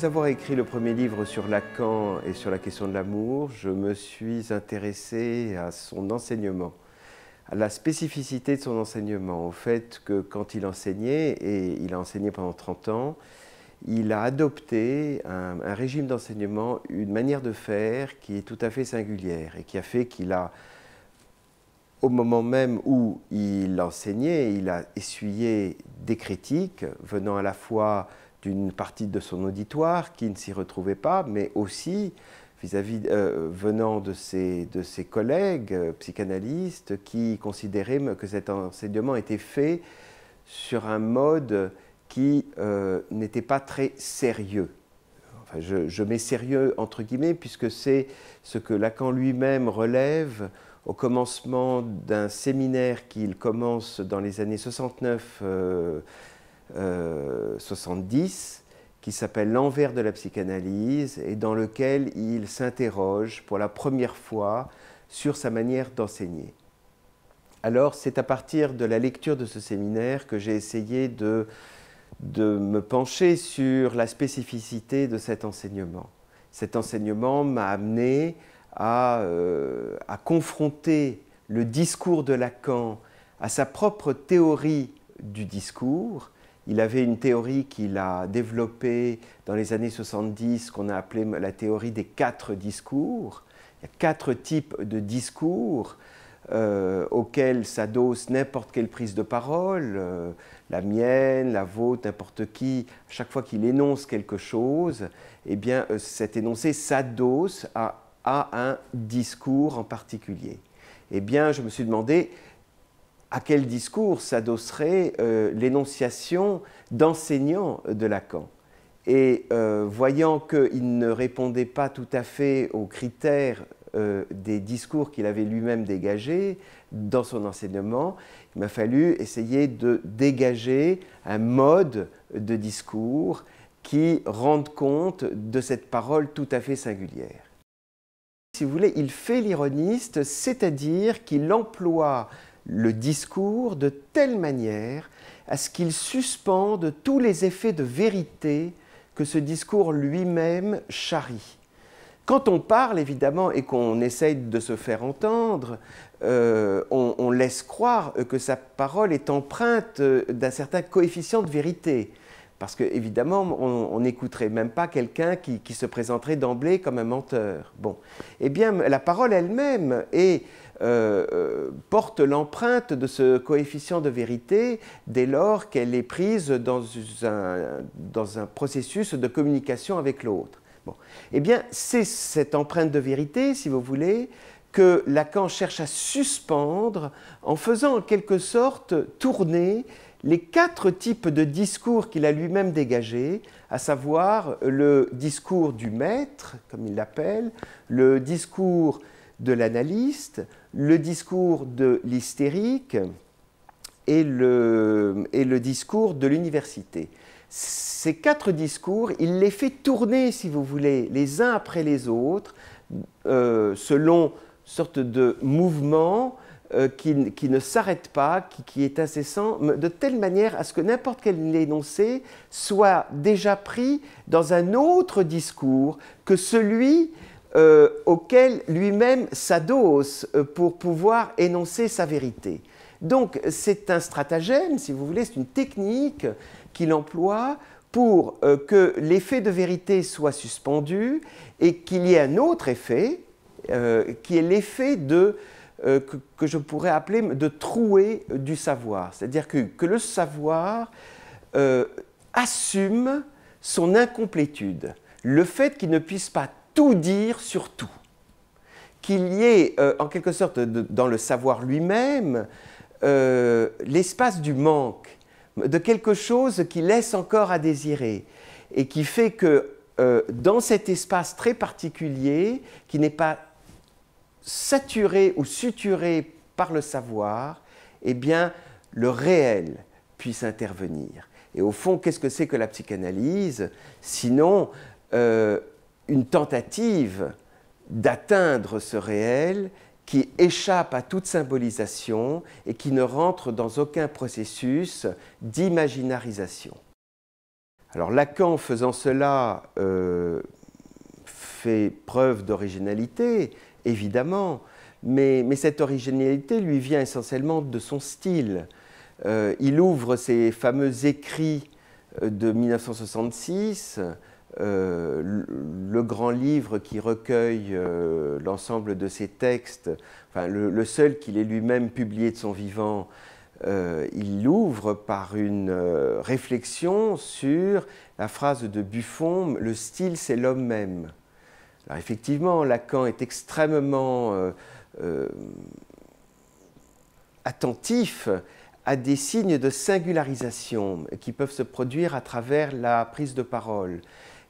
Après avoir écrit le premier livre sur Lacan et sur la question de l'amour, je me suis intéressé à son enseignement, à la spécificité de son enseignement, au fait que quand il enseignait, et il a enseigné pendant 30 ans, il a adopté un, un régime d'enseignement, une manière de faire qui est tout à fait singulière et qui a fait qu'il a, au moment même où il enseignait, il a essuyé des critiques venant à la fois d'une partie de son auditoire qui ne s'y retrouvait pas, mais aussi vis-à-vis euh, venant de ses, de ses collègues euh, psychanalystes qui considéraient que cet enseignement était fait sur un mode qui euh, n'était pas très sérieux. Enfin, je, je, mets sérieux entre guillemets puisque c'est ce que Lacan lui-même relève au commencement d'un séminaire qu'il commence dans les années 69 70 qui s'appelle L'envers de la psychanalyse et dans lequel il s'interroge pour la première fois sur sa manière d'enseigner. Alors c'est à partir de la lecture de ce séminaire que j'ai essayé de, de me pencher sur la spécificité de cet enseignement. Cet enseignement m'a amené à, euh, à, confronter le discours de Lacan à sa propre théorie du discours, il avait une théorie qu'il a développée dans les années 70 qu'on a appelée la théorie des quatre discours. Il y a quatre types de discours euh, auxquels s'adosse n'importe quelle prise de parole, euh, la mienne, la vôtre, n'importe qui, à chaque fois qu'il énonce quelque chose, eh bien, euh, cet énoncé s'adosse à, à, un discours en particulier. Eh bien, je me suis demandé, à quel discours s'adosserait euh, l'énonciation d'enseignant de Lacan. Et euh, voyant qu'il ne répondait pas tout à fait aux critères euh, des discours qu'il avait lui-même dégagés dans son enseignement, il m'a fallu essayer de dégager un mode de discours qui rende compte de cette parole tout à fait singulière. Si vous voulez, il fait l'ironiste, c'est-à-dire qu'il emploie le discours de telle manière à ce qu'il suspende tous les effets de vérité que ce discours lui-même charrie. Quand on parle, évidemment, et qu'on essaye de se faire entendre, euh, on, laisse croire que sa parole est empreinte d'un certain coefficient de vérité. Parce que évidemment, on n'écouterait même pas quelqu'un qui, se présenterait d'emblée comme un menteur. Bon, eh bien, la parole elle-même euh, euh, porte l'empreinte de ce coefficient de vérité dès lors qu'elle est prise dans un, dans un processus de communication avec l'autre. Bon, eh bien, c'est cette empreinte de vérité, si vous voulez, que Lacan cherche à suspendre en faisant en quelque sorte tourner les quatre types de discours qu'il a lui-même dégagés, à savoir le discours du maître, comme il l'appelle, le discours de l'analyste, le discours de l'hystérique et le, discours de l'université. Ces quatre discours, il les fait tourner, si vous voulez, les uns après les autres, euh, selon sorte de mouvement euh, qui, ne s'arrête pas, qui, est incessant, de telle manière à ce que n'importe quel énoncé soit déjà pris dans un autre discours que celui euh, auquel lui-même s'adosse euh, pour pouvoir énoncer sa vérité. Donc c'est un stratagème, si vous voulez, c'est une technique qu'il emploie pour que l'effet de vérité soit suspendu et qu'il y ait un autre effet, qui est l'effet de euh, que, je pourrais appeler de trouer du savoir. C'est-à-dire que, le savoir euh, assume son incomplétude, le fait qu'il ne puisse pas tout dire sur tout, qu'il y ait euh, en quelque sorte dans le savoir lui-même l'espace du manque, de quelque chose qui laisse encore à désirer et qui fait que dans cet espace très particulier, qui n'est pas saturé ou suturé par le savoir, eh bien, le réel puisse intervenir. Et au fond, qu'est-ce que c'est que la psychanalyse Sinon, euh, une tentative d'atteindre ce réel qui échappe à toute symbolisation et qui ne rentre dans aucun processus d'imaginarisation. Alors Lacan, faisant cela, euh, fait preuve d'originalité, évidemment, mais, cette originalité lui vient essentiellement de son style. Euh, il ouvre ses fameux écrits euh, de 1966, euh, le grand livre qui recueille l'ensemble de ses textes, enfin, le, seul qu'il ait lui-même publié de son vivant, il l'ouvre par une réflexion sur la phrase de Buffon, le style c'est l'homme même effectivement, Lacan est extrêmement euh, euh, attentif à des signes de singularisation qui peuvent se produire à travers la prise de parole.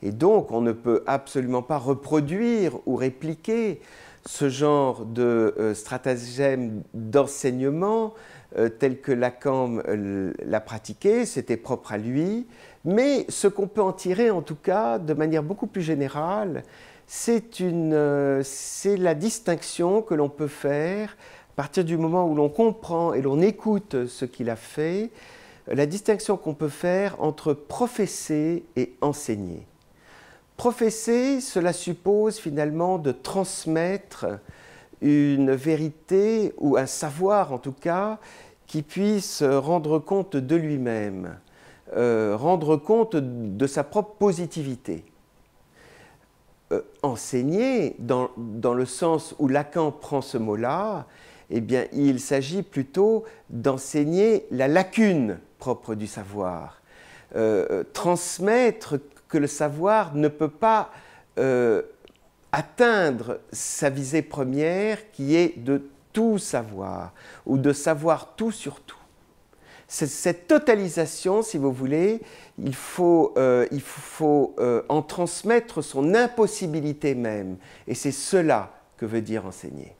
Et donc, on ne peut absolument pas reproduire ou répliquer ce genre de euh, stratagème d'enseignement tel que Lacan l'a pratiqué, c'était propre à lui, mais ce qu'on peut en tirer en tout cas de manière beaucoup plus générale, euh, c'est la distinction que l'on peut faire à partir du moment où l'on comprend et l'on écoute ce qu'il a fait, la distinction qu'on peut faire entre professer et enseigner. Professer, cela suppose finalement de transmettre une vérité ou un savoir en tout cas qui puisse rendre compte de lui-même, euh, rendre compte de sa propre positivité. Euh, enseigner dans, le sens où Lacan prend ce mot-là, eh bien, il s'agit plutôt d'enseigner la lacune propre du savoir, euh, transmettre que le savoir ne peut pas euh, atteindre sa visée première qui est de tout savoir ou de savoir tout sur tout cette totalisation, si vous voulez, il faut, euh, euh, en transmettre son impossibilité même. Et c'est cela que veut dire enseigner.